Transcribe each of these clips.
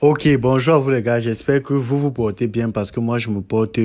Ok, bonjour vous les gars, j'espère que vous vous portez bien parce que moi je me porte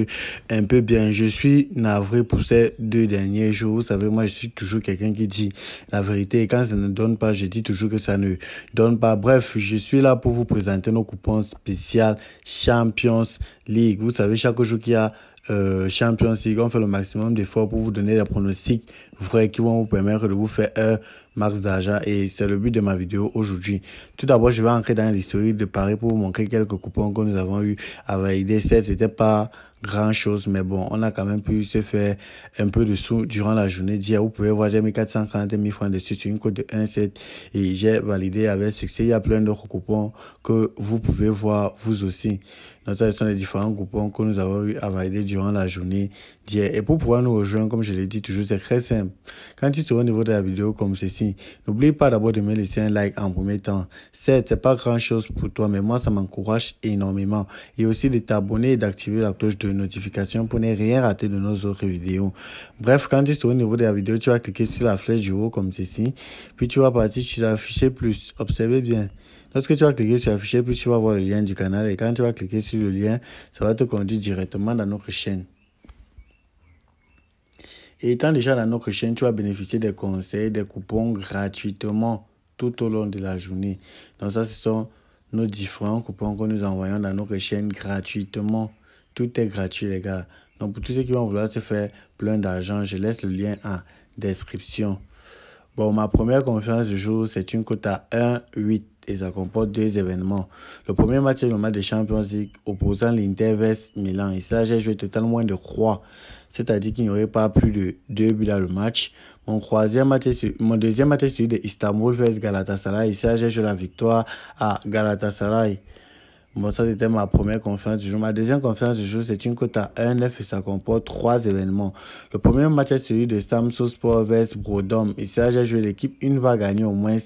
un peu bien. Je suis navré pour ces deux derniers jours. Vous savez, moi je suis toujours quelqu'un qui dit la vérité et quand ça ne donne pas, je dis toujours que ça ne donne pas. Bref, je suis là pour vous présenter nos coupons spécial Champions League. Vous savez, chaque jour qu'il y a euh, Champions League, on fait le maximum d'efforts pour vous donner des pronostics vrais qui vont vous permettre de vous faire un max d'argent et c'est le but de ma vidéo aujourd'hui. Tout d'abord, je vais entrer dans l'histoire de Paris pour montrer quelques coupons que nous avons eu à ce C'était pas grand-chose, mais bon, on a quand même pu se faire un peu de sous durant la journée d'hier. Vous pouvez voir, j'ai mis 440 000 francs dessus sur une cote de 1,7 et j'ai validé avec succès. Il y a plein d'autres coupons que vous pouvez voir vous aussi. Donc, ça, ce sont les différents coupons que nous avons eu à valider durant la journée d'hier. Et pour pouvoir nous rejoindre, comme je l'ai dit toujours, c'est très simple. Quand tu seras au niveau de la vidéo comme ceci, n'oublie pas d'abord de me laisser un like en premier temps. Certes, c'est pas grand-chose pour toi, mais moi, ça m'encourage énormément. Et aussi de t'abonner et d'activer la cloche de notification pour ne rien rater de nos autres vidéos. Bref, quand tu es au niveau de la vidéo, tu vas cliquer sur la flèche du haut comme ceci. Puis tu vas partir sur afficher plus. Observez bien. Lorsque tu vas cliquer sur afficher, plus tu vas voir le lien du canal. Et quand tu vas cliquer sur le lien, ça va te conduire directement dans notre chaîne. Et étant déjà dans notre chaîne, tu vas bénéficier des conseils, des coupons gratuitement tout au long de la journée. Donc ça, ce sont nos différents coupons que nous envoyons dans notre chaîne gratuitement. Tout est gratuit, les gars. Donc, pour tous ceux qui vont vouloir se faire plein d'argent, je laisse le lien en description. Bon, ma première conférence du jour, c'est une cote à 1,8 et ça comporte deux événements. Le premier match est le match des Champions League opposant l'Inter Milan. Ici là, j'ai joué totalement moins de croix, c'est-à-dire qu'il n'y aurait pas plus de deux buts dans le match. Mon, troisième match mon deuxième match est celui de Istanbul vs Galatasaray. Ici j'ai joué la victoire à Galatasaray. Bon, ça, c'était ma première conférence du jour. Ma deuxième conférence du jour, c'est une cote à 9 et ça comporte trois événements. Le premier match est celui de Samsung Sport vs Brodom. Ici, j'ai joué l'équipe. Une va gagner au moins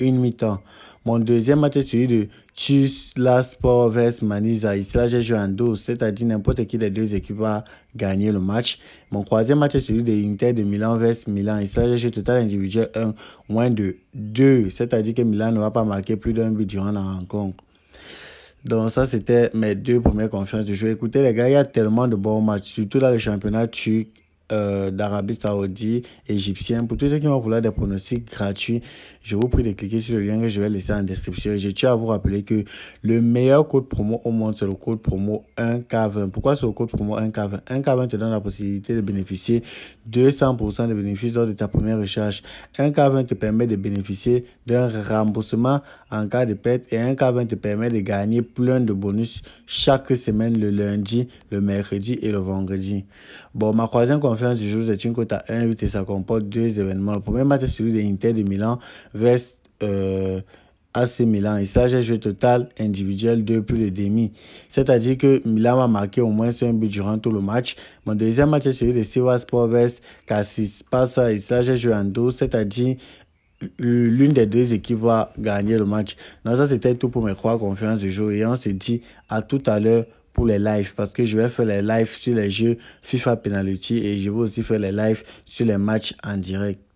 une mi-temps. Mon deuxième match est celui de Tuzla Sport vs Manisa. Ici, là, j'ai joué en 12, c'est-à-dire n'importe qui des deux équipes va gagner le match. Mon troisième match est celui de Inter de Milan vs Milan. Ici, là, j'ai joué total individuel 1, moins de 2, c'est-à-dire que Milan ne va pas marquer plus d'un but durant la rencontre. Donc ça, c'était mes deux premières conférences du jeu. Écoutez les gars, il y a tellement de bons matchs, surtout là le championnat turc euh, d'Arabie Saoudite, égyptien. Pour tous ceux qui vont vouloir des pronostics gratuits, je vous prie de cliquer sur le lien que je vais laisser en description. Je tiens à vous rappeler que le meilleur code promo au monde, c'est le code promo 1K20. Pourquoi c'est le code promo 1K20 1K20 te donne la possibilité de bénéficier de 100% de bénéfices lors de ta première recherche. 1K20 te permet de bénéficier d'un remboursement en cas de perte et 1K20 te permet de gagner plein de bonus chaque semaine le lundi, le mercredi et le vendredi. Bon, ma croisière conférence du jour de cote à 1 8 et ça comporte deux événements. Le premier match est celui de Inter de Milan vers euh, AC Milan. Il s'agit d'un jeu total individuel de plus de demi. C'est-à-dire que Milan va marquer au moins un but durant tout le match. Mon deuxième match est celui de Sivasspor vers Cassis Passa. Il s'agit d'un jeu en deux, c'est-à-dire l'une des deux équipes va gagner le match. Donc ça, c'était tout pour mes trois conférences du jour et on se dit à tout à l'heure pour les lives parce que je vais faire les lives sur les jeux FIFA Penalty et je vais aussi faire les lives sur les matchs en direct.